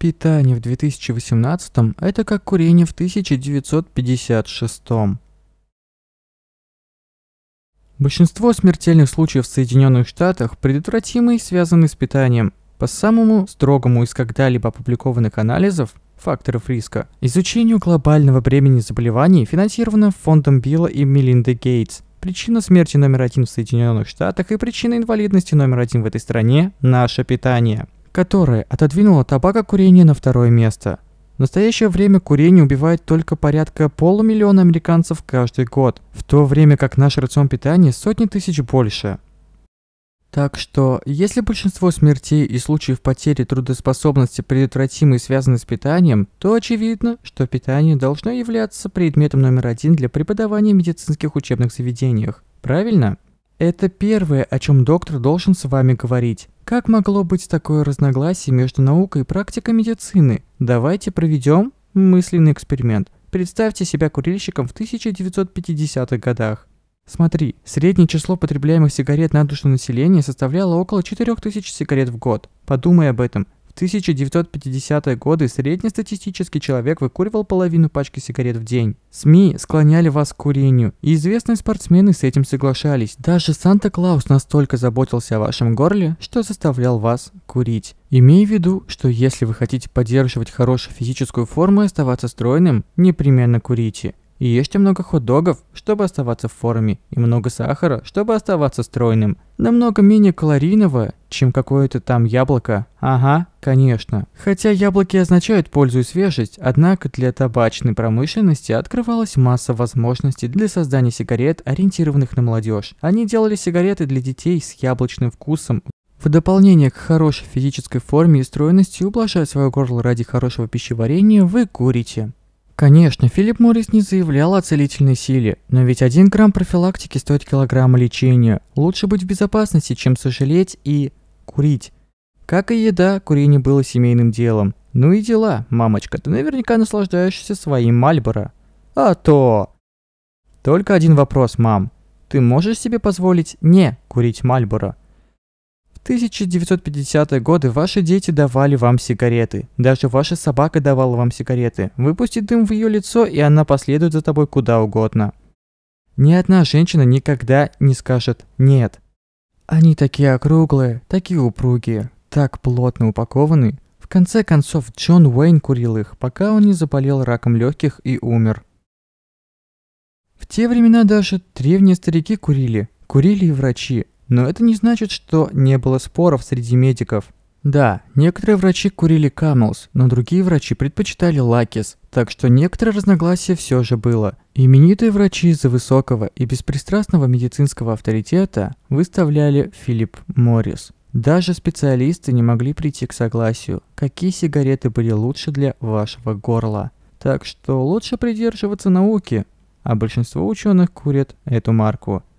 Питание в 2018 – м это как курение в 1956. м Большинство смертельных случаев в Соединенных Штатах предотвратимы и связаны с питанием. По самому строгому из когда-либо опубликованных анализов факторов риска, изучению глобального времени заболеваний финансировано фондом Билла и Мелинды Гейтс. Причина смерти номер один в Соединенных Штатах и причина инвалидности номер один в этой стране – наше питание которое отодвинуло табакокурение на второе место. В настоящее время курение убивает только порядка полумиллиона американцев каждый год, в то время как наш рацион питания сотни тысяч больше. Так что, если большинство смертей и случаев потери трудоспособности предотвратимы и связаны с питанием, то очевидно, что питание должно являться предметом номер один для преподавания в медицинских учебных заведениях. Правильно? Это первое, о чем доктор должен с вами говорить. Как могло быть такое разногласие между наукой и практикой медицины? Давайте проведем мысленный эксперимент. Представьте себя курильщиком в 1950-х годах. Смотри, среднее число потребляемых сигарет на душу населения составляло около 4000 сигарет в год. Подумай об этом. В 1950-е годы среднестатистический человек выкуривал половину пачки сигарет в день. СМИ склоняли вас к курению, и известные спортсмены с этим соглашались. Даже Санта-Клаус настолько заботился о вашем горле, что заставлял вас курить. Имей в виду, что если вы хотите поддерживать хорошую физическую форму и оставаться стройным, непременно курите ешьте много хот-догов, чтобы оставаться в форме, и много сахара, чтобы оставаться стройным. Намного менее калорийного, чем какое-то там яблоко. Ага, конечно. Хотя яблоки означают пользу и свежесть, однако для табачной промышленности открывалась масса возможностей для создания сигарет, ориентированных на молодежь. Они делали сигареты для детей с яблочным вкусом, в дополнение к хорошей физической форме и стройности, ублажая свое горло ради хорошего пищеварения, вы курите. Конечно, Филипп Моррис не заявлял о целительной силе, но ведь один грамм профилактики стоит килограмма лечения. Лучше быть в безопасности, чем сожалеть и курить. Как и еда, курение было семейным делом. Ну и дела, мамочка, ты наверняка наслаждаешься своим Мальборо. А то... Только один вопрос, мам. Ты можешь себе позволить не курить Мальборо? 1950-е годы ваши дети давали вам сигареты. Даже ваша собака давала вам сигареты. Выпусти дым в ее лицо, и она последует за тобой куда угодно. Ни одна женщина никогда не скажет «нет». Они такие округлые, такие упругие, так плотно упакованы. В конце концов, Джон Уэйн курил их, пока он не заболел раком легких и умер. В те времена даже древние старики курили. Курили и врачи. Но это не значит, что не было споров среди медиков. Да, некоторые врачи курили Камелс, но другие врачи предпочитали Лакис, так что некоторое разногласие все же было. Именитые врачи из-за высокого и беспристрастного медицинского авторитета выставляли Филипп Моррис. Даже специалисты не могли прийти к согласию, какие сигареты были лучше для вашего горла. Так что лучше придерживаться науки, а большинство ученых курят эту марку –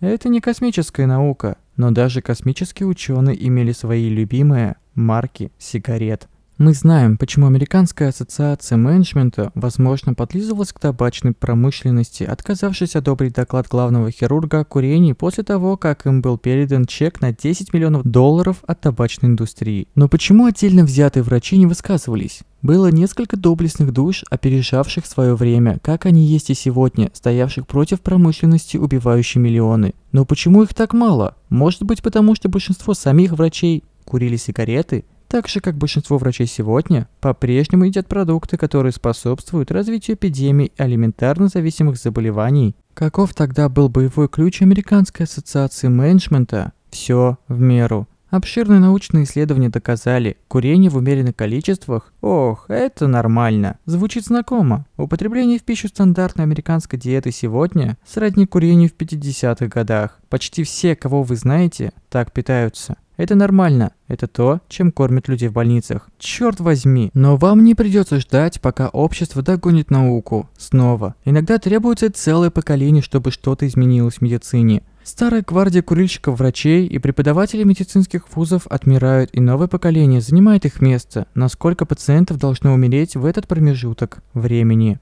это не космическая наука, но даже космические ученые имели свои любимые марки сигарет – мы знаем, почему Американская ассоциация менеджмента, возможно, подлизывалась к табачной промышленности, отказавшись одобрить доклад главного хирурга о курении после того, как им был передан чек на 10 миллионов долларов от табачной индустрии. Но почему отдельно взятые врачи не высказывались? Было несколько доблестных душ, опережавших свое время, как они есть и сегодня, стоявших против промышленности, убивающей миллионы. Но почему их так мало? Может быть потому, что большинство самих врачей курили сигареты? Так же, как большинство врачей сегодня, по-прежнему едят продукты, которые способствуют развитию эпидемий алиментарно зависимых заболеваний. Каков тогда был боевой ключ Американской ассоциации менеджмента? Все в меру. Обширные научные исследования доказали, курение в умеренных количествах, ох, это нормально, звучит знакомо. Употребление в пищу стандартной американской диеты сегодня сродни курению в 50-х годах. Почти все, кого вы знаете, так питаются. Это нормально. Это то, чем кормят людей в больницах. Черт возьми, но вам не придется ждать, пока общество догонит науку. Снова. Иногда требуется целое поколение, чтобы что-то изменилось в медицине. Старая гвардия курильщиков, врачей и преподавателей медицинских вузов отмирают, и новое поколение занимает их место. Насколько пациентов должно умереть в этот промежуток времени?